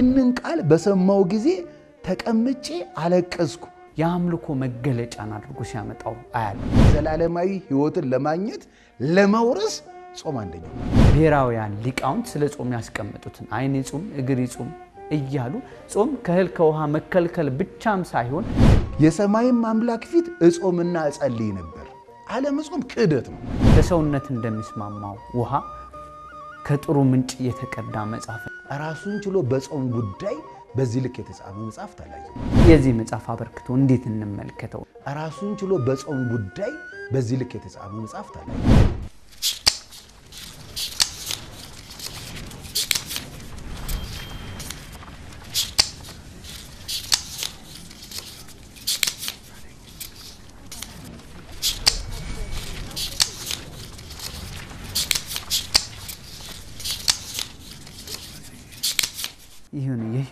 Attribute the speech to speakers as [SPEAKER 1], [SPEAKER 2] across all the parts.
[SPEAKER 1] ይህንን ቃል በሰማው ጊዜ ተቀምጬ አለቀስኩ። የአምልኮ መገለጫን አድርጎ ሲያመጣው አያለ ዘላለማዊ ህይወትን ለማግኘት ለመውረስ ጾም አንደኛው። ብሔራውያን
[SPEAKER 2] ሊቃውንት ስለ ጾም ያስቀመጡትን አይን ይጹም እግር ይጹም እያሉ ጾም ከእህል
[SPEAKER 1] ከውሃ መከልከል ብቻም ሳይሆን የሰማይም አምላክ ፊት እጾምና እጸልይ ነበር። አለመጾም ክህደት ነው። ለሰውነት እንደሚስማማው ውሃ ከጥሩ ምንጭ የተቀዳ መጽሐፍ ራሱን ችሎ በጾም ጉዳይ በዚህ ልክ የተጻፈ መጽሐፍ ታላየ።
[SPEAKER 2] የዚህ መጽሐፍ አበርክቶ እንዴት እንመልከተው?
[SPEAKER 1] ራሱን ችሎ በጾም ጉዳይ በዚህ ልክ የተጻፈ መጽሐፍ ታላየ።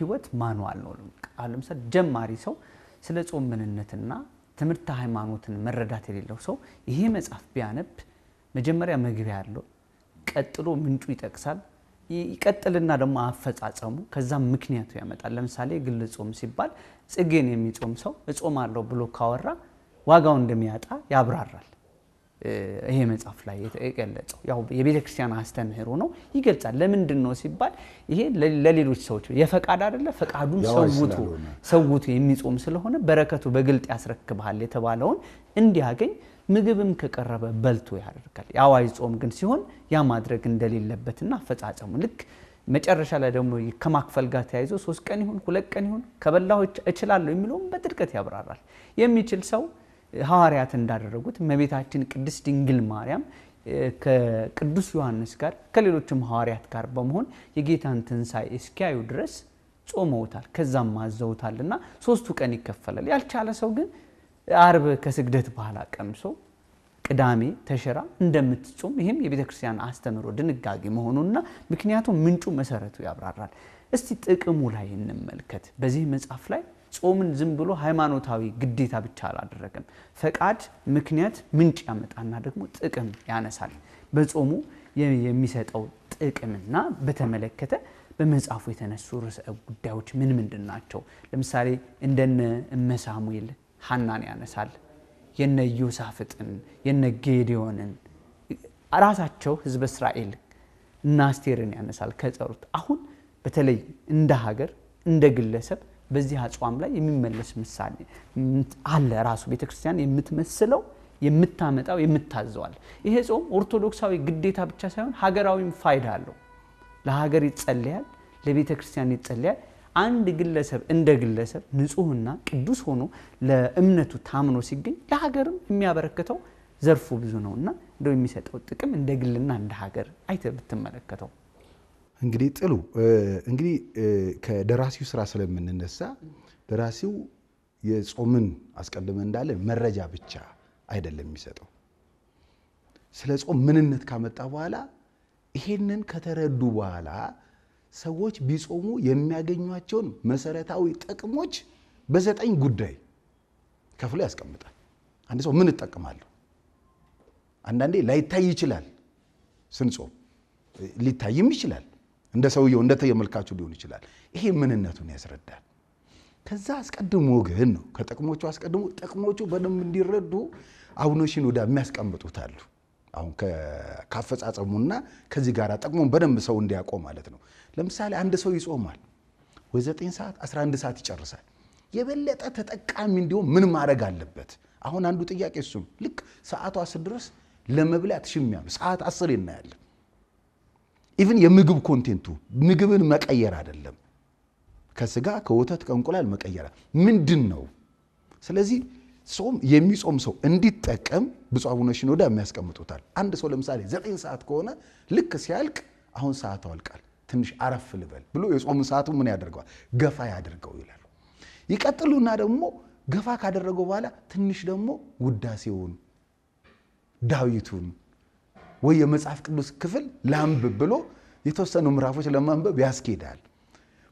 [SPEAKER 2] ህይወት ማኑዋል ነው። ቃል ለምሳሌ ጀማሪ ሰው ስለ ጾም ምንነትና ትምህርት ሃይማኖትን መረዳት የሌለው ሰው ይሄ መጽሐፍ ቢያነብ መጀመሪያ መግቢያ ያለው ቀጥሎ ምንጩ ይጠቅሳል። ይቀጥልና ደግሞ አፈጻጸሙ ከዛም ምክንያቱ ያመጣል። ለምሳሌ ግል ጾም ሲባል ጽጌን የሚጾም ሰው እጾም አለው ብሎ ካወራ ዋጋው እንደሚያጣ ያብራራል። ይሄ መጽሐፍ ላይ የገለጸው ያው የቤተ ክርስቲያን አስተምህሮ ነው ይገልጻል። ለምንድን ነው ሲባል ይሄ ለሌሎች ሰዎች የፈቃድ አይደለ ፈቃዱን ሰውቱ ሰውቱ የሚጾም ስለሆነ በረከቱ በግልጥ ያስረክብሃል የተባለውን እንዲያገኝ ምግብም ከቀረበ በልቶ ያደርጋል። የአዋጅ ጾም ግን ሲሆን ያ ማድረግ እንደሌለበትና አፈጻጸሙ ልክ መጨረሻ ላይ ደግሞ ከማክፈል ጋር ተያይዞ ሶስት ቀን ይሁን ሁለት ቀን ይሁን ከበላሁ እችላለሁ የሚለውም በጥልቀት ያብራራል። የሚችል ሰው ሐዋርያት እንዳደረጉት እመቤታችን ቅድስት ድንግል ማርያም ከቅዱስ ዮሐንስ ጋር ከሌሎችም ሐዋርያት ጋር በመሆን የጌታን ትንሣኤ እስኪያዩ ድረስ ጾመውታል። ከዛም ማዘውታል እና ሶስቱ ቀን ይከፈላል። ያልቻለ ሰው ግን አርብ ከስግደት በኋላ ቀምሶ ቅዳሜ ተሽራ እንደምትጾም ይህም የቤተ ክርስቲያን አስተምህሮ ድንጋጌ መሆኑና ምክንያቱም ምንጩ መሰረቱ ያብራራል። እስቲ ጥቅሙ ላይ እንመልከት። በዚህ መጽሐፍ ላይ ጾምን ዝም ብሎ ሃይማኖታዊ ግዴታ ብቻ አላደረገም። ፈቃድ፣ ምክንያት፣ ምንጭ ያመጣና ደግሞ ጥቅም ያነሳል። በጾሙ የሚሰጠው ጥቅምና በተመለከተ በመጽሐፉ የተነሱ ርዕሰ ጉዳዮች ምን ምንድን ናቸው? ለምሳሌ እንደነ እመ ሳሙኤል ያነሳል። የነ ዮሳፍጥን የነ ጌዲዮንን ራሳቸው ህዝበ እስራኤል እና አስቴርን ያነሳል። ከጸሩት አሁን በተለይ እንደ ሀገር እንደ ግለሰብ በዚህ አጽዋም ላይ የሚመለስ ምሳሌ አለ። ራሱ ቤተክርስቲያን የምትመስለው የምታመጣው የምታዘዋል። ይሄ ጾም ኦርቶዶክሳዊ ግዴታ ብቻ ሳይሆን ሀገራዊም ፋይዳ አለው። ለሀገር ይጸለያል፣ ለቤተ ክርስቲያን ይጸለያል። አንድ ግለሰብ እንደ ግለሰብ ንጹሕና ቅዱስ ሆኖ ለእምነቱ ታምኖ ሲገኝ ለሀገርም የሚያበረክተው ዘርፉ ብዙ ነው እና እንደው የሚሰጠው ጥቅም እንደ ግልና እንደ ሀገር አይተ ብትመለከተው
[SPEAKER 1] እንግዲህ ጥሉ እንግዲህ ከደራሲው ስራ ስለምንነሳ ደራሲው የጾምን አስቀድመን እንዳለ መረጃ ብቻ አይደለም የሚሰጠው። ስለ ጾም ምንነት ካመጣ በኋላ ይሄንን ከተረዱ በኋላ ሰዎች ቢጾሙ የሚያገኟቸውን መሰረታዊ ጥቅሞች በዘጠኝ ጉዳይ ከፍሎ ያስቀምጣል። አንድ ሰው ምን እጠቀማለሁ? አንዳንዴ ላይታይ ይችላል ስንጾም ሊታይም ይችላል። እንደ ሰውየው እንደ ተየመልካቹ ሊሆን ይችላል። ይሄ ምንነቱን ያስረዳል። ከዛ አስቀድሞ ግን ነው ከጥቅሞቹ አስቀድሞ ጥቅሞቹ በደንብ እንዲረዱ አቡነ ሺኖዳ የሚያስቀምጡት አሉ። አሁን ካፈጻጸሙና ከዚህ ጋር ጥቅሙን በደንብ ሰው እንዲያውቀው ማለት ነው። ለምሳሌ አንድ ሰው ይጾማል ወይ 9 ሰዓት 11 ሰዓት ይጨርሳል። የበለጠ ተጠቃሚ እንዲሆን ምን ማድረግ አለበት? አሁን አንዱ ጥያቄ እሱም ልክ ሰዓቱ አስር ድረስ ለመብላት ሽሚያ ነው። ሰዓት አስር እናያለን ኢቭን የምግብ ኮንቴንቱ ምግብን መቀየር አይደለም፣ ከስጋ ከወተት ከእንቁላል መቀየር ምንድን ነው? ስለዚህ ጾም የሚጾም ሰው እንዲጠቀም ብፁዕ አቡነ ሽኖዳ የሚያስቀምጡታል። አንድ ሰው ለምሳሌ ዘጠኝ ሰዓት ከሆነ ልክ ሲያልቅ አሁን ሰዓት አልቃል፣ ትንሽ አረፍ ልበል ብሎ የጾም ሰዓቱ ምን ያደርገዋል? ገፋ ያደርገው ይላል። ይቀጥሉና ደግሞ ገፋ ካደረገው በኋላ ትንሽ ደግሞ ውዳሴውን ዳዊቱን ወይ የመጽሐፍ ቅዱስ ክፍል ላንብብ ብሎ የተወሰኑ ምዕራፎች ለማንበብ ያስኬዳል።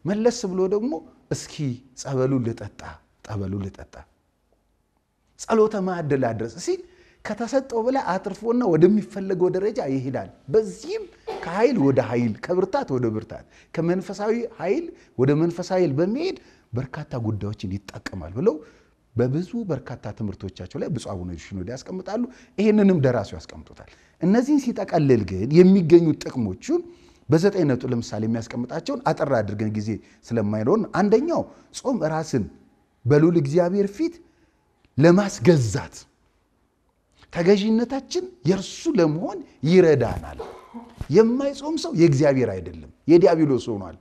[SPEAKER 1] መለስ ብሎ ደግሞ እስኪ ጸበሉ ልጠጣ ጸበሉ ልጠጣ ጸሎተ ማዕድ ላድረስ ሲል ከተሰጠው በላይ አትርፎና ወደሚፈለገው ደረጃ ይሄዳል። በዚህም ከኃይል ወደ ኃይል ከብርታት ወደ ብርታት ከመንፈሳዊ ኃይል ወደ መንፈሳዊ ኃይል በመሄድ በርካታ ጉዳዮችን ይጠቀማል ብለው በብዙ በርካታ ትምህርቶቻቸው ላይ ብፁዕ አቡነ ሽኖዳ ያስቀምጣሉ። ይህንንም ደራሲው ያስቀምጡታል። እነዚህን ሲጠቀልል ግን የሚገኙ ጥቅሞቹን በዘጠኝ ነጥብ ለምሳሌ የሚያስቀምጣቸውን አጠር አድርገን ጊዜ ስለማይኖር አንደኛው ጾም ራስን በልዑል እግዚአብሔር ፊት ለማስገዛት ተገዥነታችን የእርሱ ለመሆን ይረዳናል። የማይጾም ሰው የእግዚአብሔር አይደለም፣ የዲያብሎስ ሆኗል፣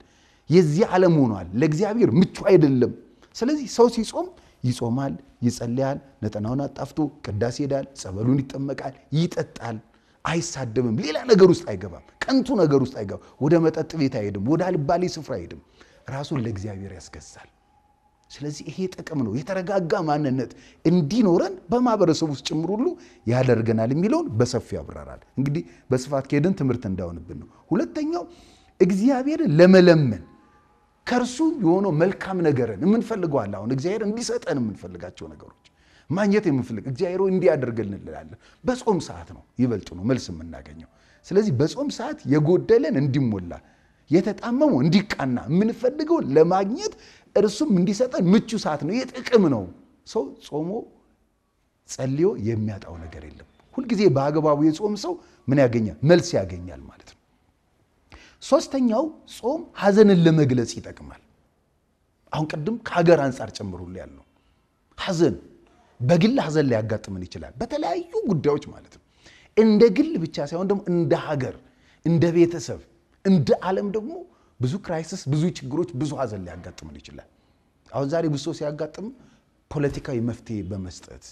[SPEAKER 1] የዚህ ዓለም ሆኗል፣ ለእግዚአብሔር ምቹ አይደለም። ስለዚህ ሰው ሲጾም ይጾማል፣ ይጸልያል፣ ነጠናውን አጣፍቶ ቅዳሴ ሄዳል፣ ጸበሉን ይጠመቃል፣ ይጠጣል። አይሳደብም፣ ሌላ ነገር ውስጥ አይገባም፣ ከንቱ ነገር ውስጥ አይገባም፣ ወደ መጠጥ ቤት አይሄድም፣ ወደ አልባሌ ስፍራ አይሄድም። ራሱን ለእግዚአብሔር ያስገዛል። ስለዚህ ይሄ ጥቅም ነው። የተረጋጋ ማንነት እንዲኖረን በማህበረሰብ ውስጥ ጭምር ሁሉ ያደርገናል የሚለውን በሰፊ ያብራራል። እንግዲህ በስፋት ከሄድን ትምህርት እንዳይሆንብን ነው። ሁለተኛው እግዚአብሔርን ለመለመን ከእርሱ የሆነው መልካም ነገርን የምንፈልገዋል። አሁን እግዚአብሔር እንዲሰጠን የምንፈልጋቸው ነገሮች ማግኘት የምንፈልግ እግዚአብሔር እንዲያደርግልን እንላለን። በጾም ሰዓት ነው ይበልጥ ነው መልስ የምናገኘው። ስለዚህ በጾም ሰዓት የጎደለን እንዲሞላ የተጣመመው እንዲቃና የምንፈልገው ለማግኘት እርሱም እንዲሰጠን ምቹ ሰዓት ነው። የጥቅም ነው። ሰው ጾሞ ጸልዮ የሚያጣው ነገር የለም። ሁልጊዜ በአግባቡ የጾም ሰው ምን ያገኛል? መልስ ያገኛል ማለት ነው። ሶስተኛው ጾም ሐዘንን ለመግለጽ ይጠቅማል። አሁን ቅድም ከሀገር አንጻር ጨምሩል ያለው ሐዘን በግል ሀዘን ሊያጋጥምን ይችላል። በተለያዩ ጉዳዮች ማለት ነው። እንደ ግል ብቻ ሳይሆን ደግሞ እንደ ሀገር፣ እንደ ቤተሰብ፣ እንደ ዓለም ደግሞ ብዙ ክራይሲስ፣ ብዙ ችግሮች፣ ብዙ ሀዘን ሊያጋጥምን ይችላል። አሁን ዛሬ ብሶ ሲያጋጥም ፖለቲካዊ መፍትሄ በመስጠት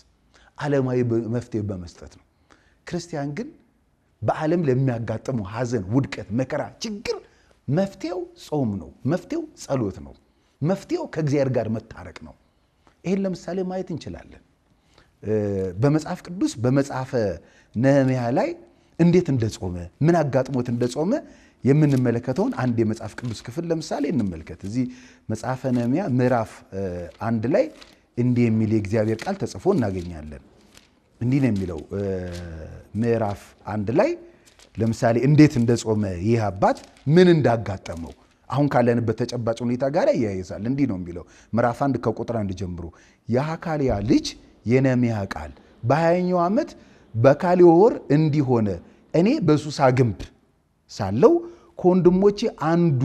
[SPEAKER 1] ዓለማዊ መፍትሄ በመስጠት ነው። ክርስቲያን ግን በዓለም ለሚያጋጥሙ ሀዘን፣ ውድቀት፣ መከራ፣ ችግር መፍትሄው ጾም ነው። መፍትሄው ጸሎት ነው። መፍትሄው ከእግዚአብሔር ጋር መታረቅ ነው። ይህን ለምሳሌ ማየት እንችላለን። በመጽሐፍ ቅዱስ በመጽሐፈ ነህምያ ላይ እንዴት እንደጾመ ምን አጋጥሞት እንደጾመ የምንመለከተውን አንድ የመጽሐፍ ቅዱስ ክፍል ለምሳሌ እንመልከት። እዚህ መጽሐፈ ነህምያ ምዕራፍ አንድ ላይ እንዲህ የሚል የእግዚአብሔር ቃል ተጽፎ እናገኛለን። እንዲህ ነው የሚለው ምዕራፍ አንድ ላይ ለምሳሌ እንዴት እንደጾመ ይህ አባት ምን እንዳጋጠመው አሁን ካለንበት ተጨባጭ ሁኔታ ጋር ያያይዛል። እንዲህ ነው የሚለው ምዕራፍ አንድ ከቁጥር አንድ ጀምሮ የሐካልያ ልጅ የነሚያ ቃል በሀያኛው ዓመት በካሌው ወር እንዲሆነ እኔ በሱሳ ግንብ ሳለው ከወንድሞቼ አንዱ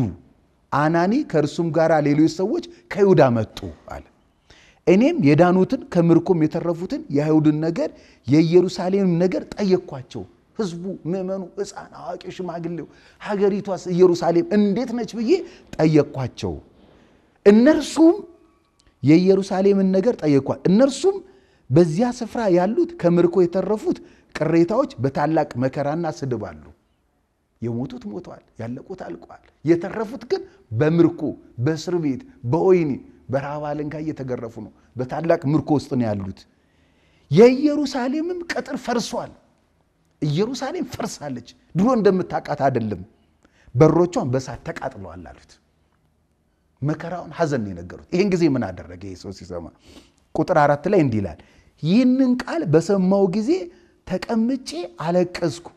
[SPEAKER 1] አናኒ ከእርሱም ጋር ሌሎች ሰዎች ከይሁዳ መጡ አለ። እኔም የዳኑትን ከምርኮም የተረፉትን የአይሁድን ነገር የኢየሩሳሌም ነገር ጠየቅኳቸው። ህዝቡ፣ ምእመኑ ሕፃን፣ አዋቂ፣ ሽማግሌው፣ ሀገሪቷስ ኢየሩሳሌም እንዴት ነች ብዬ ጠየቅኳቸው። እነርሱም የኢየሩሳሌምን ነገር ጠየቅኳል። እነርሱም በዚያ ስፍራ ያሉት ከምርኮ የተረፉት ቅሬታዎች በታላቅ መከራና ስድብ አሉ። የሞቱት ሞተዋል፣ ያለቁት አልቀዋል። የተረፉት ግን በምርኮ በእስር ቤት በወይኒ በረሃብ አለንጋ እየተገረፉ ነው። በታላቅ ምርኮ ውስጥ ነው ያሉት። የኢየሩሳሌምም ቅጥር ፈርሷል። ኢየሩሳሌም ፈርሳለች፣ ድሮ እንደምታውቃት አይደለም። በሮቿን በሳት ተቃጥለዋል አሉት። መከራውን ሐዘን ነው የነገሩት። ይህን ጊዜ ምን አደረገ ሰው ሲሰማ? ቁጥር አራት ላይ እንዲህ ይላል ይህንን ቃል በሰማው ጊዜ ተቀምጬ አለቀስኩ፣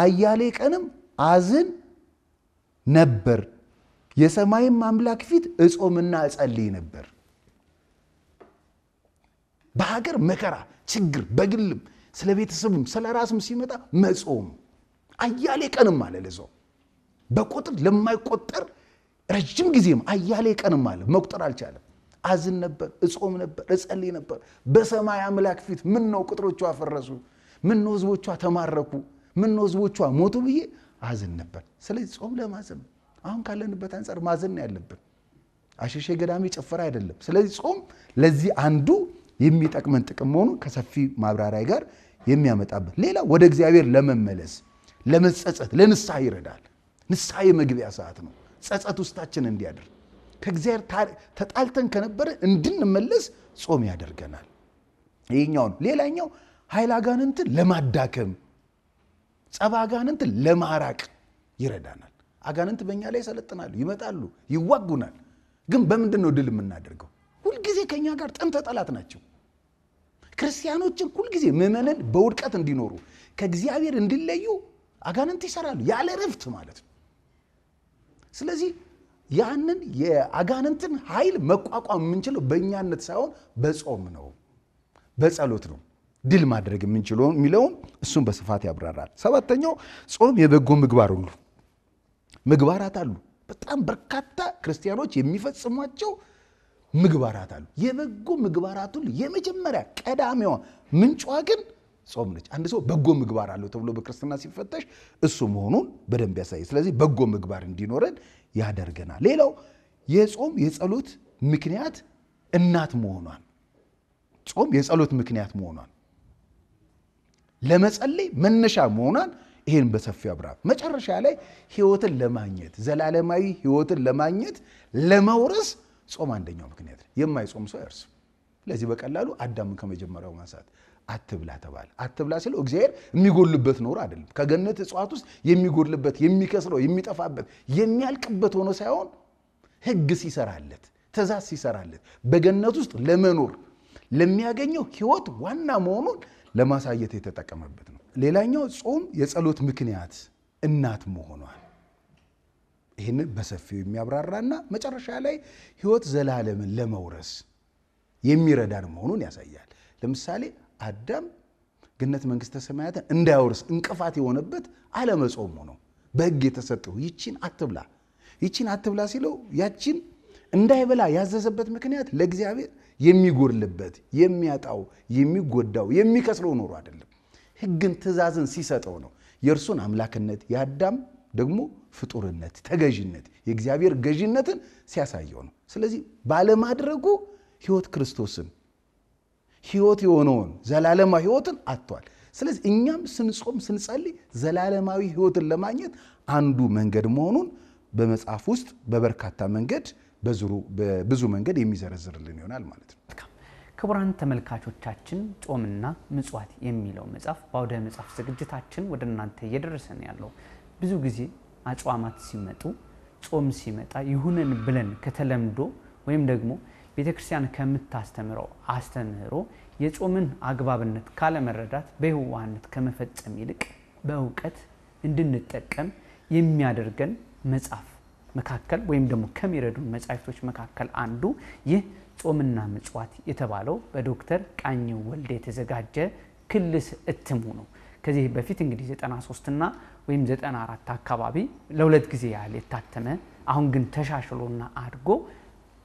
[SPEAKER 1] አያሌ ቀንም አዝን ነበር። የሰማይም አምላክ ፊት እጾምና እጸልይ ነበር። በሀገር መከራ፣ ችግር በግልም ስለ ቤተሰቡም ስለ ራስም ሲመጣ መጾም አያሌ ቀንም አለ። ለሰው በቁጥር ለማይቆጠር ረጅም ጊዜም አያሌ ቀንም አለ። መቁጠር አልቻለም። አዝን ነበር፣ እጾም ነበር፣ እጸልይ ነበር። በሰማይ አምላክ ፊት ምን ነው ቅጥሮቿ ፈረሱ፣ ምን ነው ህዝቦቿ ተማረኩ፣ ምን ነው ህዝቦቿ ሞቱ ብዬ አዝን ነበር። ስለዚህ ጾም ለማዘን አሁን ካለንበት አንጻር ማዘን ነው ያለብን። አሸሼ ገዳሜ ጭፈራ አይደለም። ስለዚህ ጾም ለዚህ አንዱ የሚጠቅመን ጥቅም መሆኑን ከሰፊ ማብራሪያ ጋር የሚያመጣበት ሌላ ወደ እግዚአብሔር ለመመለስ ለመጸጸት፣ ለንስሐ ይረዳል። ንስሐ የመግቢያ ሰዓት ነው። ጸጸት ውስጣችን እንዲያድር ከእግዚአብሔር ተጣልተን ከነበረ እንድንመለስ ጾም ያደርገናል። ነው። ሌላኛው ኃይል አጋንንትን ለማዳከም ጸባ አጋንንትን ለማራቅ ይረዳናል። አጋንንት በእኛ ላይ ይሰለጥናሉ፣ ይመጣሉ፣ ይዋጉናል። ግን በምንድን ነው ድል የምናደርገው? ሁልጊዜ ከእኛ ጋር ጥንተ ጠላት ናቸው። ክርስቲያኖችን ሁልጊዜ ምዕመናን በውድቀት እንዲኖሩ ከእግዚአብሔር እንዲለዩ አጋንንት ይሰራሉ፣ ያለ እረፍት ማለት ነው። ስለዚህ ያንን የአጋንንትን ኃይል መቋቋም የምንችለው በእኛነት ሳይሆን በጾም ነው፣ በጸሎት ነው ድል ማድረግ የምንችለው የሚለውም እሱን በስፋት ያብራራል። ሰባተኛው ጾም የበጎ ምግባር ሁሉ ምግባራት አሉ። በጣም በርካታ ክርስቲያኖች የሚፈጽሟቸው ምግባራት አሉ። የበጎ ምግባራት ሁሉ የመጀመሪያ ቀዳሚዋ ምንጯ ግን ጾም ነች። አንድ ሰው በጎ ምግባር አለው ተብሎ በክርስትና ሲፈተሽ እሱ መሆኑን በደንብ ያሳይ። ስለዚህ በጎ ምግባር እንዲኖረን ያደርገናል። ሌላው የጾም የጸሎት ምክንያት እናት መሆኗን ጾም የጸሎት ምክንያት መሆኗን ለመጸለይ መነሻ መሆኗን ይህን በሰፊው አብራር። መጨረሻ ላይ ህይወትን ለማግኘት ዘላለማዊ ህይወትን ለማግኘት ለመውረስ ጾም አንደኛው ምክንያት ነው። የማይጾም ሰው አይርስም ስለዚህ በቀላሉ አዳምን ከመጀመሪያው ማንሳት አትብላ ተባለ። አትብላ ሲለው እግዚአብሔር የሚጎልበት ኖሮ አይደለም። ከገነት እጽዋት ውስጥ የሚጎልበት የሚከስረው፣ የሚጠፋበት፣ የሚያልቅበት ሆኖ ሳይሆን ሕግ ሲሰራለት፣ ትእዛዝ ሲሰራለት በገነት ውስጥ ለመኖር ለሚያገኘው ሕይወት ዋና መሆኑን ለማሳየት የተጠቀመበት ነው። ሌላኛው ጾም የጸሎት ምክንያት እናት መሆኗል። ይህንን በሰፊው የሚያብራራና መጨረሻ ላይ ሕይወት ዘላለምን ለመውረስ የሚረዳን መሆኑን ያሳያል። ለምሳሌ አዳም ገነት መንግስተ ሰማያትን እንዳያወርስ እንቅፋት የሆነበት አለመጾሙ ነው። በህግ የተሰጠው ይቺን አትብላ ይቺን አትብላ ሲለው ያቺን እንዳይበላ ያዘዘበት ምክንያት ለእግዚአብሔር የሚጎርልበት የሚያጣው የሚጎዳው የሚከስለው ኖሮ አይደለም። ህግን ትእዛዝን ሲሰጠው ነው። የእርሱን አምላክነት የአዳም ደግሞ ፍጡርነት ተገዥነት የእግዚአብሔር ገዥነትን ሲያሳየው ነው። ስለዚህ ባለማድረጉ ህይወት ክርስቶስን ህይወት የሆነውን ዘላለማዊ ህይወትን አጥቷል። ስለዚህ እኛም ስንጾም ስንጸልይ ዘላለማዊ ህይወትን ለማግኘት አንዱ መንገድ መሆኑን በመጽሐፍ ውስጥ በበርካታ መንገድ በብዙ መንገድ የሚዘረዝርልን ይሆናል ማለት ነው። ክቡራን ተመልካቾቻችን ጾምና ምጽዋት የሚለው መጽሐፍ
[SPEAKER 2] በአውደ መጽሐፍ ዝግጅታችን ወደ እናንተ እየደረሰን ያለው ብዙ ጊዜ አጽዋማት ሲመጡ ጾም ሲመጣ ይሁንን ብለን ከተለምዶ ወይም ደግሞ ቤተ ክርስቲያን ከምታስተምረው አስተምህሮ የጾምን አግባብነት ካለመረዳት በየዋህነት ከመፈጸም ይልቅ በእውቀት እንድንጠቀም የሚያደርገን መጽሐፍ መካከል ወይም ደግሞ ከሚረዱን መጽሐፍቶች መካከል አንዱ ይህ ጾምና ምጽዋት የተባለው በዶክተር ቃኝ ወልደ የተዘጋጀ ክልስ እትሙ ነው። ከዚህ በፊት እንግዲህ 93ና ወይም 94 አካባቢ ለሁለት ጊዜ ያህል የታተመ አሁን ግን ተሻሽሎና አድጎ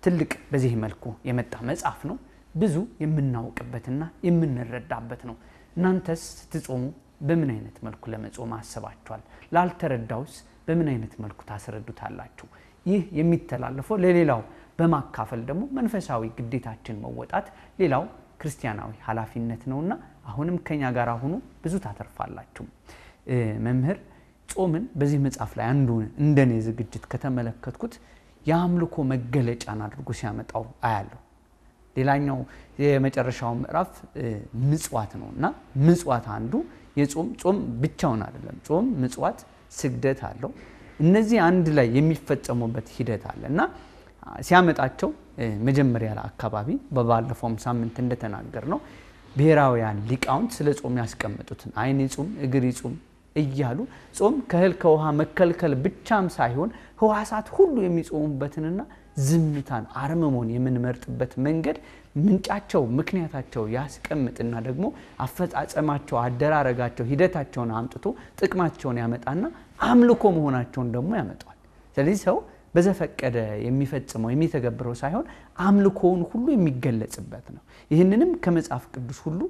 [SPEAKER 2] ትልቅ በዚህ መልኩ የመጣ መጽሐፍ ነው። ብዙ የምናውቅበትና የምንረዳበት ነው። እናንተስ ስትጾሙ በምን አይነት መልኩ ለመጾም አስባችኋል? ላልተረዳውስ በምን አይነት መልኩ ታስረዱታላችሁ? ይህ የሚተላለፈው ለሌላው በማካፈል ደግሞ መንፈሳዊ ግዴታችን መወጣት ሌላው ክርስቲያናዊ ኃላፊነት ነውና አሁንም ከኛ ጋር ሁኑ፣ ብዙ ታተርፋላችሁ። መምህር ጾምን በዚህ መጽሐፍ ላይ አንዱ እንደኔ ዝግጅት ከተመለከትኩት የአምልኮ መገለጫን አድርጎ ሲያመጣው አያለሁ። ሌላኛው የመጨረሻው ምዕራፍ ምጽዋት ነው እና ምጽዋት አንዱ የጾም ጾም ብቻውን አይደለም። ጾም፣ ምጽዋት፣ ስግደት አለው። እነዚህ አንድ ላይ የሚፈጸሙበት ሂደት አለ እና ሲያመጣቸው መጀመሪያ አካባቢ በባለፈውም ሳምንት እንደተናገር ነው ብሔራውያን ሊቃውንት ስለ ጾም ያስቀመጡትን አይን ይጹም፣ እግር ይጹም፣ እያሉ ጾም ከእህል ከውሃ መከልከል ብቻም ሳይሆን ህዋሳት ሁሉ የሚጾሙበትንና ዝምታን አርምሞን የምንመርጥበት መንገድ ምንጫቸው፣ ምክንያታቸው ያስቀምጥና ደግሞ አፈጻጸማቸው፣ አደራረጋቸው፣ ሂደታቸውን አምጥቶ ጥቅማቸውን ያመጣና አምልኮ መሆናቸውን ደግሞ ያመጣዋል። ስለዚህ ሰው በዘፈቀደ የሚፈጽመው የሚተገብረው ሳይሆን አምልኮውን ሁሉ የሚገለጽበት ነው። ይህንንም ከመጽሐፍ ቅዱስ ሁሉ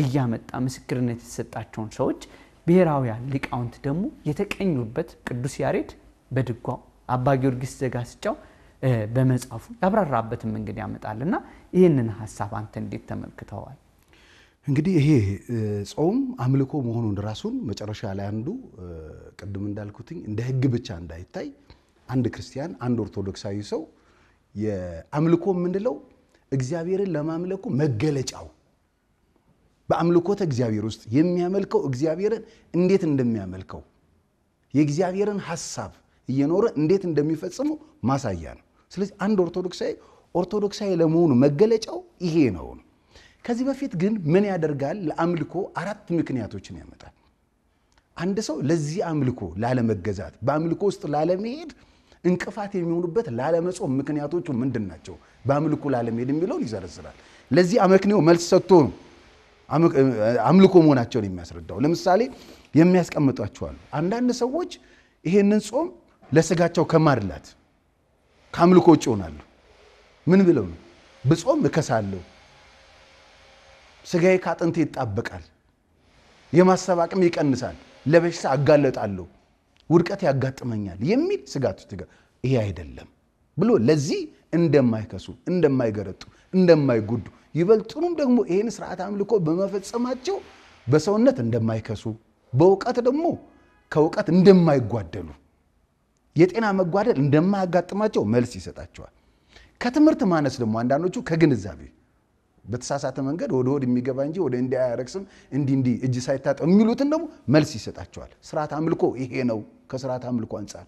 [SPEAKER 2] እያመጣ ምስክርነት የተሰጣቸውን ሰዎች ብሔራውያን ሊቃውንት ደግሞ የተቀኙበት ቅዱስ ያሬድ በድጓው አባ ጊዮርጊስ ዘጋስጫው በመጽሐፉ ያብራራበትም መንገድ ያመጣል እና
[SPEAKER 1] ይህንን ሀሳብ አንተ እንዴት ተመልክተዋል? እንግዲህ ይሄ ጾም አምልኮ መሆኑን ራሱን መጨረሻ ላይ አንዱ ቅድም እንዳልኩትኝ እንደ ህግ ብቻ እንዳይታይ አንድ ክርስቲያን አንድ ኦርቶዶክሳዊ ሰው የአምልኮ የምንለው እግዚአብሔርን ለማምለኩ መገለጫው በአምልኮተ እግዚአብሔር ውስጥ የሚያመልከው እግዚአብሔርን እንዴት እንደሚያመልከው የእግዚአብሔርን ሐሳብ እየኖረ እንዴት እንደሚፈጽመው ማሳያ ነው። ስለዚህ አንድ ኦርቶዶክሳዊ ኦርቶዶክሳዊ ለመሆኑ መገለጫው ይሄ ነው። ከዚህ በፊት ግን ምን ያደርጋል? ለአምልኮ አራት ምክንያቶችን ያመጣል። አንድ ሰው ለዚህ አምልኮ ላለመገዛት፣ በአምልኮ ውስጥ ላለመሄድ እንቅፋት የሚሆኑበት ላለመጾም ምክንያቶቹ ምንድን ናቸው? በአምልኮ ላለመሄድ የሚለውን ይዘረዝራል። ለዚህ አመክንዮ መልስ ሰጥቶ ነው አምልኮ መሆናቸውን የሚያስረዳው ለምሳሌ የሚያስቀምጧቸዋል። አንዳንድ ሰዎች ይሄንን ጾም ለስጋቸው ከማድላት ከአምልኮ ውጭ ይሆናሉ። ምን ብለው ነው? ብጾም እከሳለሁ፣ ስጋዬ ከአጥንቴ ይጣበቃል፣ የማሰብ አቅም ይቀንሳል፣ ለበሽታ አጋለጣለሁ፣ ውድቀት ያጋጥመኛል የሚል ስጋት ይሄ አይደለም። ብሎ ለዚህ እንደማይከሱ እንደማይገረጡ እንደማይጎዱ ይበልጡንም ደግሞ ይህን ስርዓት አምልኮ በመፈጸማቸው በሰውነት እንደማይከሱ በእውቀት ደግሞ ከእውቀት እንደማይጓደሉ የጤና መጓደል እንደማያጋጥማቸው መልስ ይሰጣቸዋል። ከትምህርት ማነስ ደግሞ አንዳንዶቹ ከግንዛቤ በተሳሳተ መንገድ ወደ ሆድ የሚገባ እንጂ ወደ እንዲህ አያረግስም እንዲህ እንዲህ እጅ ሳይታጠብ የሚሉትን ደግሞ መልስ ይሰጣቸዋል። ስርዓት አምልኮ ይሄ ነው። ከስርዓት አምልኮ አንጻር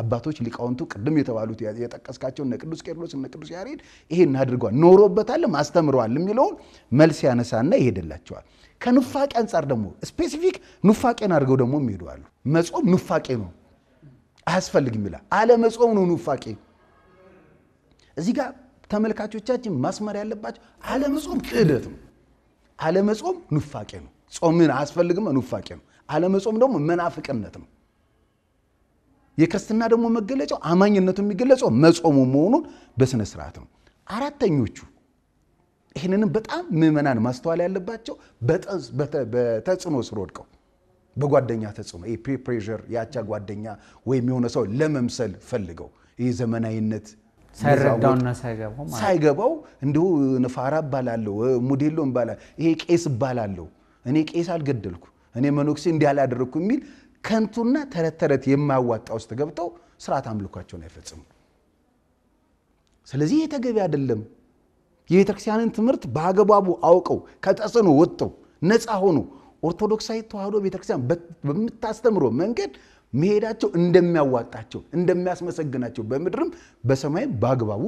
[SPEAKER 1] አባቶች ሊቃውንቱ ቅድም የተባሉት የጠቀስካቸው እነ ቅዱስ ቄርሎስ እነ ቅዱስ ያሬድ ይሄን አድርገዋል፣ ኖሮበታል፣ አስተምረዋል የሚለውን መልስ ያነሳና ይሄድላቸዋል። ከኑፋቄ አንጻር ደግሞ ስፔሲፊክ ኑፋቄን አድርገው ደግሞ ይሄደዋሉ። መጾም ኑፋቄ ነው አያስፈልግም ይላል። አለመጾም ነው ኑፋቄ። እዚህ ጋር ተመልካቾቻችን ማስመር ያለባቸው አለመጾም ክህደት ነው። አለመጾም ኑፋቄ ነው። ጾምን አያስፈልግም ኑፋቄ ነው። አለመጾም ደግሞ መናፍቅነት ነው። የክርስትና ደግሞ መገለጫው አማኝነቱ የሚገለጸው መጾሙ መሆኑን በስነ ስርዓት ነው። አራተኞቹ ይህንንም በጣም ምዕመናን ማስተዋል ያለባቸው በተጽዕኖ ስር ወድቀው በጓደኛ ተጽዕኖ ፒር ፕሬዠር የአቻ ጓደኛ ወይም የሆነ ሰው ለመምሰል ፈልገው ይህ ዘመናዊነት ሳይገባው እንዲሁ ንፋራ እባላለሁ፣ ሙዴሎ እባላለሁ፣ ይሄ ቄስ እባላለሁ፣ እኔ ቄስ አልገደልኩ፣ እኔ መኖክሴ እንዲህ አላደረግኩ የሚል ከንቱና ተረት ተረት የማያዋጣ ውስጥ ገብተው ስርዓት አምልኳቸውን አይፈጽሙ። ስለዚህ የተገቢ አይደለም። የቤተክርስቲያንን ትምህርት በአግባቡ አውቀው ከተጽዕኖ ወጥተው ነፃ ሆኖ ኦርቶዶክሳዊ ተዋህዶ ቤተክርስቲያን በምታስተምረው መንገድ መሄዳቸው እንደሚያዋጣቸው እንደሚያስመሰግናቸው በምድርም በሰማይም በአግባቡ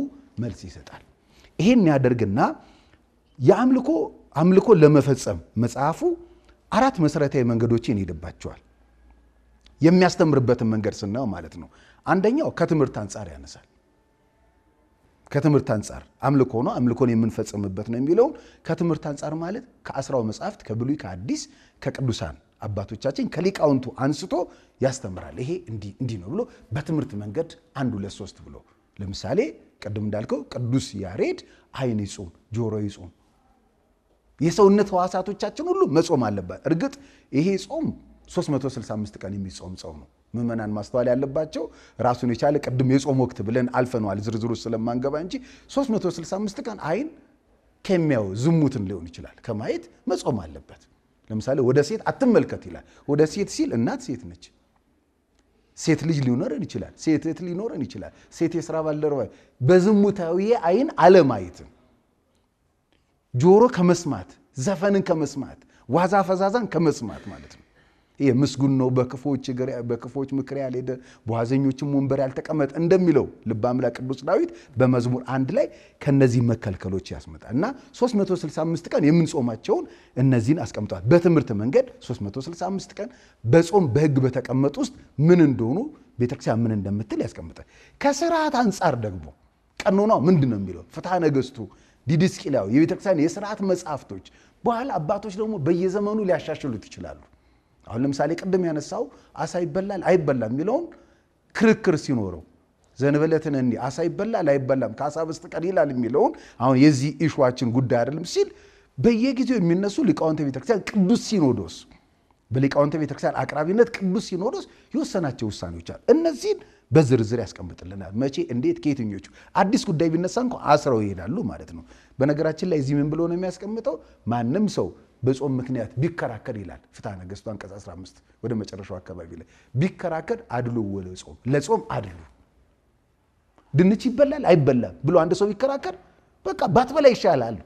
[SPEAKER 1] መልስ ይሰጣል። ይህን ያደርግና የአምልኮ አምልኮ ለመፈጸም መጽሐፉ አራት መሰረታዊ መንገዶችን ይሄድባቸዋል። የሚያስተምርበትን መንገድ ስናየው ማለት ነው። አንደኛው ከትምህርት አንጻር ያነሳል። ከትምህርት አንጻር አምልኮ ነው፣ አምልኮን የምንፈጽምበት ነው የሚለውን ከትምህርት አንጻር ማለት ከአስራው መጽሐፍት ከብሉይ ከአዲስ ከቅዱሳን አባቶቻችን ከሊቃውንቱ አንስቶ ያስተምራል። ይሄ እንዲህ ነው ብሎ በትምህርት መንገድ አንድ ሁለት ሶስት ብሎ ለምሳሌ ቅድም እንዳልከው ቅዱስ ያሬድ ዓይን ይጹም፣ ጆሮ ይጹም፣ የሰውነት ህዋሳቶቻችን ሁሉ መጾም አለባት። እርግጥ ይሄ ጾም 365 ቀን የሚጾም ጾም ነው። ምእመናን ማስተዋል ያለባቸው ራሱን የቻለ ቅድም የጾም ወቅት ብለን አልፈነዋል፣ ዝርዝሩ ስለማንገባ እንጂ 365 ቀን አይን ከሚያው ዝሙትን ሊሆን ይችላል ከማየት መጾም አለበት። ለምሳሌ ወደ ሴት አትመልከት ይላል። ወደ ሴት ሲል እናት ሴት ነች። ሴት ልጅ ሊኖረን ይችላል። ሴት እህት ሊኖረን ይችላል። ሴት የስራ ባልደረባ በዝሙታዊ አይን አለማየትን፣ ጆሮ ከመስማት ዘፈንን ከመስማት ዋዛ ፈዛዛን ከመስማት ማለት ነው። ይሄ ምስጉን ነው በክፎች ምክር ያልሄደ በዋዘኞችም ወንበር ያልተቀመጠ እንደሚለው ልበ አምላክ ቅዱስ ዳዊት በመዝሙር አንድ ላይ ከነዚህ መከልከሎች ያስመጣል እና 365 ቀን የምንጾማቸውን እነዚህን አስቀምጠዋል። በትምህርት መንገድ 365 ቀን በጾም በሕግ በተቀመጡ ውስጥ ምን እንደሆኑ ቤተክርስቲያን ምን እንደምትል ያስቀምጣል። ከስርዓት አንጻር ደግሞ ቀኖናው ምንድን ነው የሚለው ፍትሐ ነገስቱ ዲድስቅልያው የቤተክርስቲያን የስርዓት መጽሐፍቶች በኋላ አባቶች ደግሞ በየዘመኑ ሊያሻሽሉት ይችላሉ። አሁን ለምሳሌ ቅድም ያነሳው አሳ ይበላል አይበላም የሚለውን ክርክር ሲኖረው ዘንበለትን እንዲህ አሳ ይበላል አይበላም ከአሳ በስተቀር ይላል የሚለውን አሁን የዚህ ኢሹዋችን ጉዳይ አይደለም ሲል በየጊዜው የሚነሱ ሊቃውንተ ቤተክርስቲያን ቅዱስ ሲኖዶስ በሊቃውንተ ቤተክርስቲያን አቅራቢነት ቅዱስ ሲኖዶስ የወሰናቸው ውሳኔዎች አሉ። እነዚህን በዝርዝር ያስቀምጥልናል። መቼ፣ እንዴት፣ ከየትኞቹ አዲስ ጉዳይ ቢነሳ እንኳ አስረው ይሄዳሉ ማለት ነው። በነገራችን ላይ እዚህ ምን ብሎ ነው የሚያስቀምጠው? ማንም ሰው በጾም ምክንያት ቢከራከር ይላል ፍትሐ ነገሥቱ አንቀጽ 15 ወደ መጨረሻው አካባቢ ላይ ቢከራከር አድሉ ወለ ጾም ለጾም አድሉ ድንች ይበላል አይበላም ብሎ አንድ ሰው ቢከራከር በቃ ባትበላ ይሻላል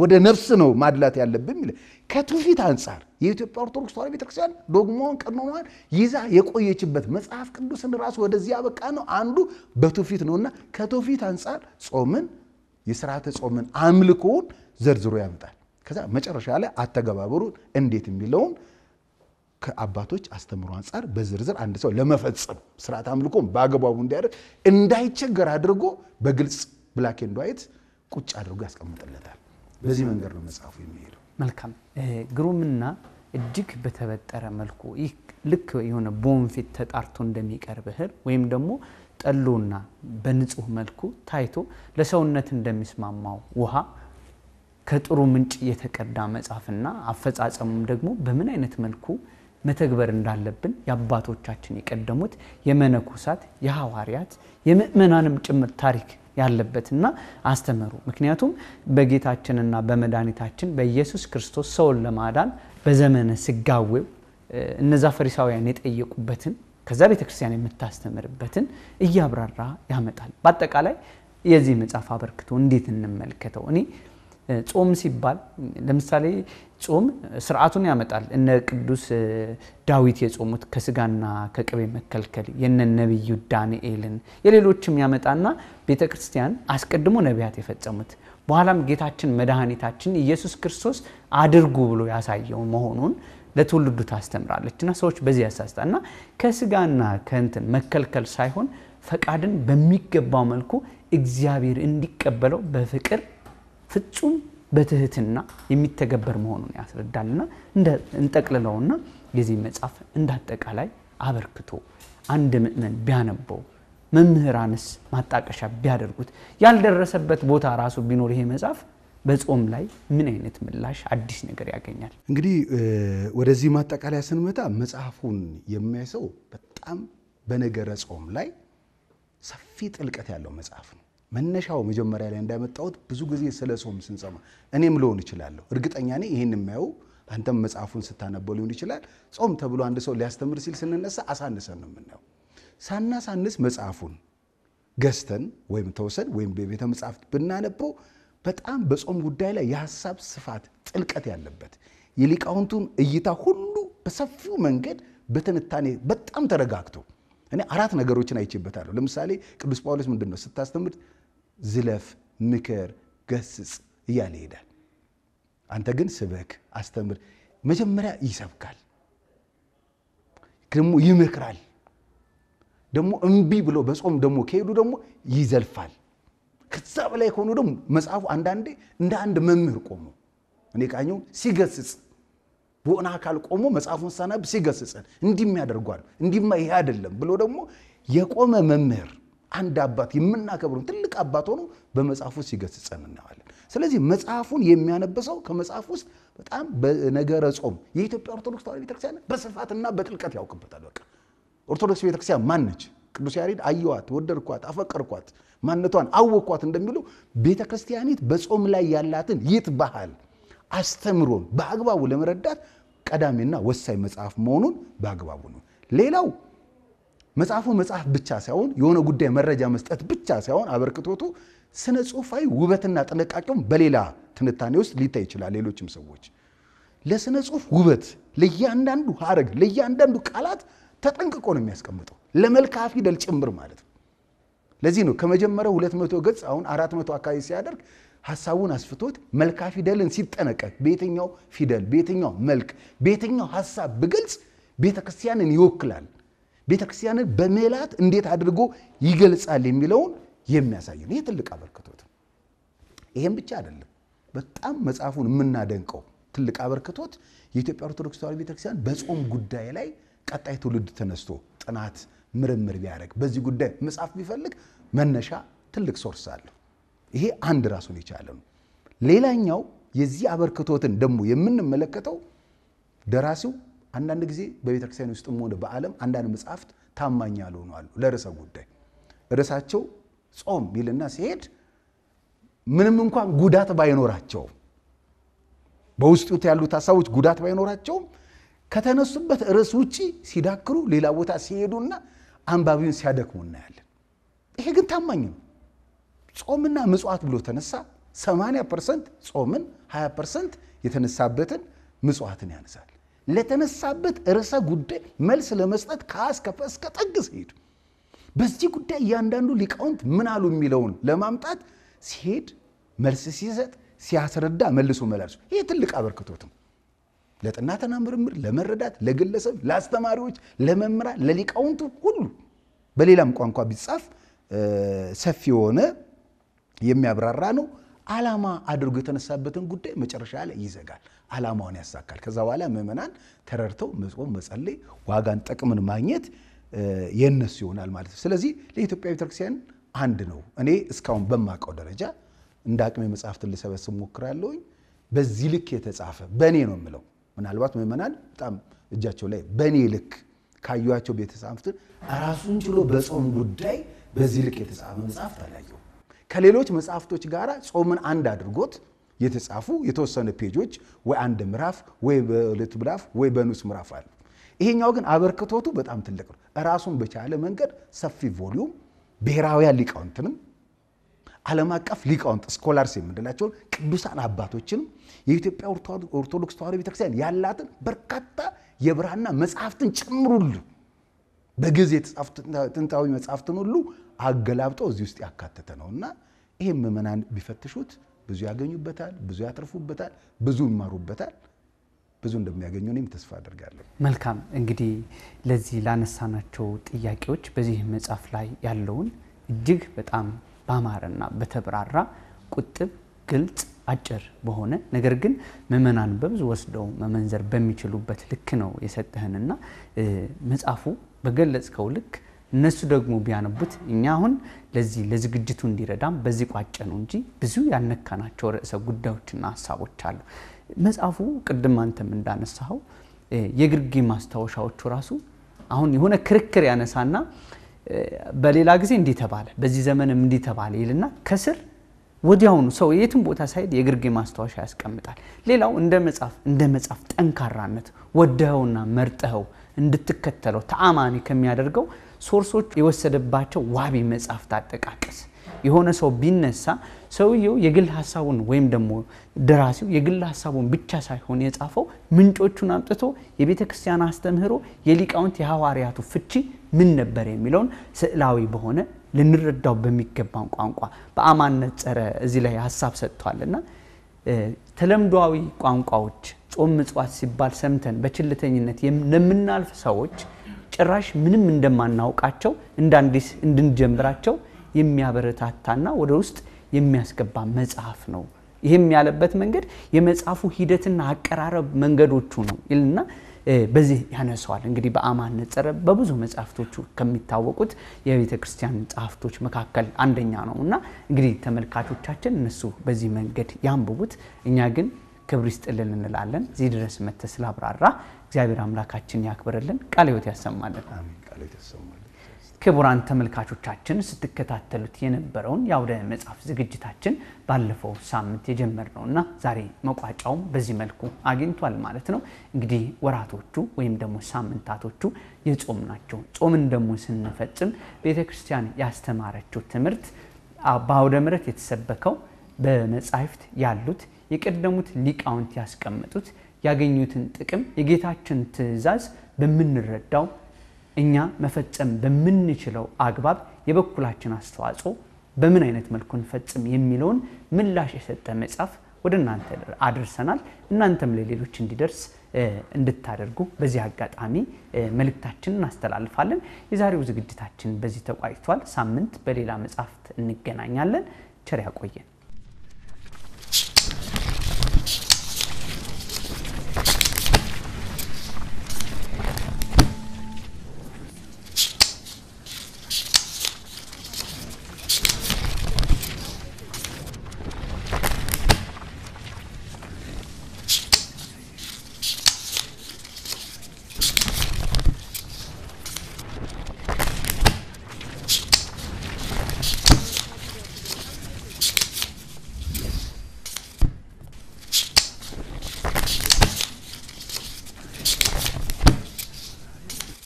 [SPEAKER 1] ወደ ነፍስ ነው ማድላት ያለብን ይለ ከትውፊት አንጻር የኢትዮጵያ ኦርቶዶክስ ተዋሕዶ ቤተክርስቲያን ዶግማውን ቀኖናዋን ይዛ የቆየችበት መጽሐፍ ቅዱስን ራሱ ወደዚያ በቃ ነው አንዱ በትውፊት ነውና ከትውፊት አንጻር ጾምን የስርዓተ ጾምን አምልኮውን ዘርዝሮ ያመጣል። ከዛ መጨረሻ ላይ አተገባበሩ እንዴት የሚለውን ከአባቶች አስተምሮ አንጻር በዝርዝር አንድ ሰው ለመፈጸም ስርዓት አምልኮም በአግባቡ እንዲያደርግ እንዳይቸገር አድርጎ በግልጽ ብላክ ኤንድ ዋይት ቁጭ አድርጎ ያስቀምጥለታል። በዚህ መንገድ ነው መጽሐፉ የሚሄደው።
[SPEAKER 2] መልካም ግሩምና እጅግ በተበጠረ መልኩ ይህ ልክ የሆነ ቦንፊት ተጣርቶ እንደሚቀርብ እህል ወይም ደግሞ ጠሎና በንጹህ መልኩ ታይቶ ለሰውነት እንደሚስማማው ውሃ ከጥሩ ምንጭ የተቀዳ መጽሐፍና አፈጻጸሙም ደግሞ በምን አይነት መልኩ መተግበር እንዳለብን የአባቶቻችን የቀደሙት የመነኮሳት የሐዋርያት የምእመናንም ጭምር ታሪክ ያለበትና አስተምሩ። ምክንያቱም በጌታችንና በመድኃኒታችን በኢየሱስ ክርስቶስ ሰውን ለማዳን በዘመነ ስጋዌው እነዛ ፈሪሳውያን የጠየቁበትን ከዛ ቤተክርስቲያን የምታስተምርበትን እያብራራ ያመጣል። በአጠቃላይ የዚህ መጽሐፍ አበርክቶ እንዴት እንመልከተው እኔ ጾም ሲባል ለምሳሌ ጾም ስርዓቱን ያመጣል። እነ ቅዱስ ዳዊት የጾሙት ከስጋና ከቅቤ መከልከል የነ ነቢዩ ዳንኤልን የሌሎችም ያመጣና ቤተ ክርስቲያን አስቀድሞ ነቢያት የፈጸሙት በኋላም ጌታችን መድኃኒታችን ኢየሱስ ክርስቶስ አድርጉ ብሎ ያሳየው መሆኑን ለትውልዱ ታስተምራለች እና ሰዎች በዚህ ያሳስታ እና ከስጋና ከእንትን መከልከል ሳይሆን ፈቃድን በሚገባው መልኩ እግዚአብሔር እንዲቀበለው በፍቅር ፍጹም በትህትና የሚተገበር መሆኑን ያስረዳልና እንጠቅልለውና የዚህ መጽሐፍ እንዳጠቃላይ አበርክቶ አንድ ምእመን ቢያነበው መምህራንስ ማጣቀሻ ቢያደርጉት ያልደረሰበት ቦታ ራሱ ቢኖር ይሄ መጽሐፍ በጾም ላይ ምን አይነት ምላሽ አዲስ ነገር ያገኛል?
[SPEAKER 1] እንግዲህ ወደዚህ ማጠቃለያ ስንመጣ መጽሐፉን የሚያይ ሰው በጣም በነገረ ጾም ላይ ሰፊ ጥልቀት ያለው መጽሐፍ ነው። መነሻው መጀመሪያ ላይ እንዳመጣሁት ብዙ ጊዜ ስለ ሰውም ስንሰማ እኔም ልሆን እችላለሁ። እርግጠኛ ነኝ ይህን የማየው አንተም መጽሐፉን ስታነበው ሊሆን ይችላል። ጾም ተብሎ አንድ ሰው ሊያስተምር ሲል ስንነሳ አሳንሰን ነው የምናየው። ሳናሳንስ መጽሐፉን ገዝተን ወይም ተወሰን ወይም በቤተ መጽሐፍት ብናነበው በጣም በጾም ጉዳይ ላይ የሀሳብ ስፋት ጥልቀት ያለበት የሊቃውንቱን እይታ ሁሉ በሰፊው መንገድ በትንታኔ በጣም ተረጋግቶ እኔ አራት ነገሮችን አይቼበታለሁ። ለምሳሌ ቅዱስ ጳውሎስ ምንድን ነው ስታስተምር ዝለፍ፣ ምከር፣ ገስጽ እያለ ይሄዳል። አንተ ግን ስበክ፣ አስተምር። መጀመሪያ ይሰብካል፣ ደግሞ ይመክራል። ደግሞ እምቢ ብሎ በጾም ደግሞ ከሄዱ ደግሞ ይዘልፋል። ከዛ በላይ ከሆኑ ደግሞ መጽሐፉ አንዳንዴ እንደ አንድ መምህር ቆሞ እኔ ቃኘው ሲገስጽ በሆነ አካል ቆሞ መጽሐፉን ሳናብ ሲገስጸን እንዲህ የሚያደርጓል እንዲህማ ይሄ አይደለም ብሎ ደግሞ የቆመ መምህር አንድ አባት የምናከብረው ትልቅ አባት ሆኖ በመጽሐፍ ውስጥ ሲገስጸን እናዋለን። ስለዚህ መጽሐፉን የሚያነበሰው ከመጽሐፍ ውስጥ በጣም በነገረ ጾም የኢትዮጵያ ኦርቶዶክስ ተዋህዶ ቤተክርስቲያን በስፋትና በጥልቀት ያውቅበታል። በቃ ኦርቶዶክስ ቤተክርስቲያን ማን ነች? ቅዱስ ያሬድ አየዋት፣ ወደድኳት፣ አፈቀርኳት፣ ማንነቷን አወቅኳት እንደሚሉ ቤተክርስቲያኒት በጾም ላይ ያላትን ይት ባህል አስተምሮን በአግባቡ ለመረዳት ቀዳሚና ወሳኝ መጽሐፍ መሆኑን በአግባቡ ነው። ሌላው መጽሐፉ መጽሐፍ ብቻ ሳይሆን የሆነ ጉዳይ መረጃ መስጠት ብቻ ሳይሆን አበርክቶቱ ስነ ጽሁፋዊ ውበትና ጥንቃቄውን በሌላ ትንታኔ ውስጥ ሊታይ ይችላል። ሌሎችም ሰዎች ለስነ ጽሁፍ ውበት፣ ለእያንዳንዱ ሀረግ፣ ለእያንዳንዱ ቃላት ተጠንቅቆ ነው የሚያስቀምጠው ለመልካ ፊደል ጭምር ማለት ነው። ለዚህ ነው ከመጀመሪያው ሁለት መቶ ገጽ አሁን አራት መቶ አካባቢ ሲያደርግ ሀሳቡን አስፍቶት መልካ ፊደልን ሲጠነቀቅ በየትኛው ፊደል በየትኛው መልክ በየትኛው ሀሳብ ብገልጽ ቤተክርስቲያንን ይወክላል ቤተክርስቲያንን በመላት እንዴት አድርጎ ይገልጻል የሚለውን የሚያሳይ ነው። ይህ ትልቅ አበርክቶት። ይሄም ብቻ አይደለም። በጣም መጽሐፉን የምናደንቀው ትልቅ አበርክቶት የኢትዮጵያ ኦርቶዶክስ ተዋሕዶ ቤተክርስቲያን በጾም ጉዳይ ላይ ቀጣይ ትውልድ ተነስቶ ጥናት ምርምር ቢያደርግ በዚህ ጉዳይ መጽሐፍ ቢፈልግ መነሻ ትልቅ ሶርስ አለው። ይሄ አንድ ራሱን የቻለ ነው። ሌላኛው የዚህ አበርክቶትን ደግሞ የምንመለከተው ደራሲው አንዳንድ ጊዜ በቤተክርስቲያን ውስጥም ሆነ በዓለም አንዳንድ መጽሐፍት ታማኝ ያልሆኑ አሉ። ለርዕሰ ጉዳይ ርዕሳቸው ጾም ይልና ሲሄድ ምንም እንኳን ጉዳት ባይኖራቸውም በውስጡ ያሉት ሀሳቦች ጉዳት ባይኖራቸውም ከተነሱበት ርዕስ ውጭ ሲዳክሩ ሌላ ቦታ ሲሄዱና አንባቢውን ሲያደክሙ እናያለን። ይሄ ግን ታማኝ ነው። ጾምና ምጽዋት ብሎ ተነሳ። 80 ፐርሰንት ጾምን፣ 20 ፐርሰንት የተነሳበትን ምጽዋትን ያነሳል። ለተነሳበት ርዕሰ ጉዳይ መልስ ለመስጠት ከአስከፈ እስከ ጠግ ሲሄድ በዚህ ጉዳይ እያንዳንዱ ሊቃውንት ምን አሉ የሚለውን ለማምጣት ሲሄድ መልስ ሲሰጥ ሲያስረዳ መልሶ መላልሱ ይህ ትልቅ አበርክቶትም ለጥናትና ምርምር ለመረዳት ለግለሰብ ለአስተማሪዎች ለመምህራን ለሊቃውንቱ ሁሉ በሌላም ቋንቋ ቢጻፍ ሰፊ የሆነ የሚያብራራ ነው። አላማ አድርጎ የተነሳበትን ጉዳይ መጨረሻ ላይ ይዘጋል፣ አላማውን ያሳካል። ከዛ በኋላ ምዕመናን ተረድተው መጾም፣ መጸለይ፣ ዋጋን፣ ጥቅምን ማግኘት የነሱ ይሆናል ማለት ነው። ስለዚህ ለኢትዮጵያ ቤተክርስቲያን አንድ ነው። እኔ እስካሁን በማውቀው ደረጃ እንደ አቅሜ መጽሐፍትን ልሰበስብ ሞክራለሁኝ። በዚህ ልክ የተጻፈ በእኔ ነው የምለው ምናልባት ምእመናን በጣም እጃቸው ላይ በእኔ ልክ ካዩቸው ቤተ መጻሕፍትን ራሱን ችሎ በጾም ጉዳይ በዚህ ልክ የተጻፈ መጽሐፍ ታላየው ከሌሎች መጽሐፍቶች ጋር ጾምን አንድ አድርጎት የተጻፉ የተወሰነ ፔጆች ወይ አንድ ምዕራፍ ወይ በሁለት ምዕራፍ ወይ በንዑስ ምዕራፍ አለ። ይሄኛው ግን አበርክቶቱ በጣም ትልቅ ነው። ራሱን በቻለ መንገድ ሰፊ ቮሊዩም ብሔራውያን ሊቃውንትንም ዓለም አቀፍ ሊቃውንት ስኮላርስ የምንላቸውን ቅዱሳን አባቶችንም የኢትዮጵያ ኦርቶዶክስ ተዋሕዶ ቤተክርስቲያን ያላትን በርካታ የብራና መጽሐፍትን ጨምሩሉ በጊዜ የተጻፉ ጥንታዊ መጽሐፍትን ሁሉ አገላብጦ እዚህ ውስጥ ያካተተ ነው እና ይህም ምዕመናን ቢፈትሹት ብዙ ያገኙበታል፣ ብዙ ያተርፉበታል፣ ብዙ ይማሩበታል፣ ብዙ እንደሚያገኙ እኔም ተስፋ አድርጋለሁ።
[SPEAKER 2] መልካም እንግዲህ ለዚህ ላነሳናቸው ጥያቄዎች በዚህ መጽሐፍ ላይ ያለውን እጅግ በጣም ባማረና በተብራራ ቁጥብ፣ ግልጽ፣ አጭር በሆነ ነገር ግን ምዕመናን በብዙ ወስደው መመንዘር በሚችሉበት ልክ ነው የሰጠህንና መጽሐፉ በገለጽከው ልክ እነሱ ደግሞ ቢያነቡት እኛ አሁን ለዚህ ለዝግጅቱ እንዲረዳም በዚህ ቋጨ ነው እንጂ ብዙ ያነካናቸው ርዕሰ ጉዳዮችና ሀሳቦች አሉ። መጽሐፉ ቅድም አንተም እንዳነሳኸው የግርጌ ማስታወሻዎቹ ራሱ አሁን የሆነ ክርክር ያነሳና በሌላ ጊዜ እንዲህ ተባለ፣ በዚህ ዘመንም እንዲህ ተባለ ይልና ከስር ወዲያውኑ ሰው የትም ቦታ ሳይሄድ የግርጌ ማስታወሻ ያስቀምጣል። ሌላው እንደ መጽሐፍ እንደ መጽሐፍ ጠንካራነት ወደኸውና መርጠኸው እንድትከተለው ተአማኒ ከሚያደርገው ሶርሶች የወሰደባቸው ዋቢ መጽሐፍት አጠቃቀስ የሆነ ሰው ቢነሳ ሰውየው የግል ሀሳቡን ወይም ደግሞ ደራሲው የግል ሀሳቡን ብቻ ሳይሆን የጻፈው ምንጮቹን አምጥቶ የቤተ ክርስቲያን አስተምህሮ፣ የሊቃውንት የሐዋርያቱ ፍቺ ምን ነበር የሚለውን ስዕላዊ በሆነ ልንረዳው በሚገባን ቋንቋ በአማነት ጸረ እዚህ ላይ ሀሳብ ሰጥቷልና ተለምዷዊ ቋንቋዎች ጾም ምጽዋት ሲባል ሰምተን በችልተኝነት ለምናልፍ ሰዎች ጭራሽ ምንም እንደማናውቃቸው እንደ አዲስ እንድንጀምራቸው የሚያበረታታና ወደ ውስጥ የሚያስገባ መጽሐፍ ነው። ይህም ያለበት መንገድ የመጽሐፉ ሂደትና አቀራረብ መንገዶቹ ነው ይልና በዚህ ያነሰዋል። እንግዲህ በአማን ነጸረ በብዙ መጽሐፍቶቹ ከሚታወቁት የቤተ ክርስቲያን መጽሐፍቶች መካከል አንደኛ ነው እና እንግዲህ ተመልካቾቻችን እነሱ በዚህ መንገድ ያንብቡት። እኛ ግን ክብር ይስጥልን እንላለን። እዚህ ድረስ መተ ስላብራራ እግዚአብሔር አምላካችን ያክብርልን፣ ቃለ ህይወት ያሰማልን። ክቡራን ተመልካቾቻችን ስትከታተሉት የነበረውን የአውደ መጽሐፍ ዝግጅታችን ባለፈው ሳምንት ነው እና ዛሬ መቋጫውም በዚህ መልኩ አግኝቷል ማለት ነው። እንግዲህ ወራቶቹ ወይም ደግሞ ሳምንታቶቹ የጾም ናቸው። ጾምን ደግሞ ስንፈጽም ቤተ ክርስቲያን ያስተማረችው ትምህርት በአውደ ምረት የተሰበከው በመጻሕፍት ያሉት የቀደሙት ሊቃውንት ያስቀመጡት ያገኙትን ጥቅም የጌታችን ትእዛዝ በምንረዳው እኛ መፈጸም በምንችለው አግባብ የበኩላችን አስተዋጽኦ በምን አይነት መልኩ እንፈጽም የሚለውን ምላሽ የሰጠ መጽሐፍ ወደ እናንተ አድርሰናል። እናንተም ለሌሎች እንዲደርስ እንድታደርጉ በዚህ አጋጣሚ መልእክታችን እናስተላልፋለን። የዛሬው ዝግጅታችን በዚህ ተቋይቷል ሳምንት በሌላ መጽሐፍት እንገናኛለን። ቸር ያቆየን።